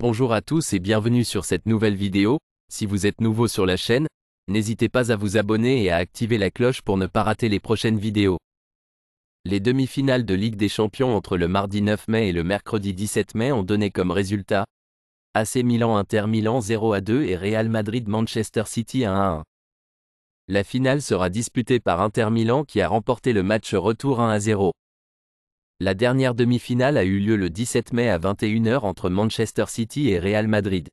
Bonjour à tous et bienvenue sur cette nouvelle vidéo. Si vous êtes nouveau sur la chaîne, n'hésitez pas à vous abonner et à activer la cloche pour ne pas rater les prochaines vidéos. Les demi-finales de Ligue des Champions entre le mardi 9 mai et le mercredi 17 mai ont donné comme résultat AC Milan-Inter Milan 0 à 2 et Real Madrid-Manchester City 1 à 1. La finale sera disputée par Inter Milan qui a remporté le match retour 1 à 0. La dernière demi-finale a eu lieu le 17 mai à 21h entre Manchester City et Real Madrid.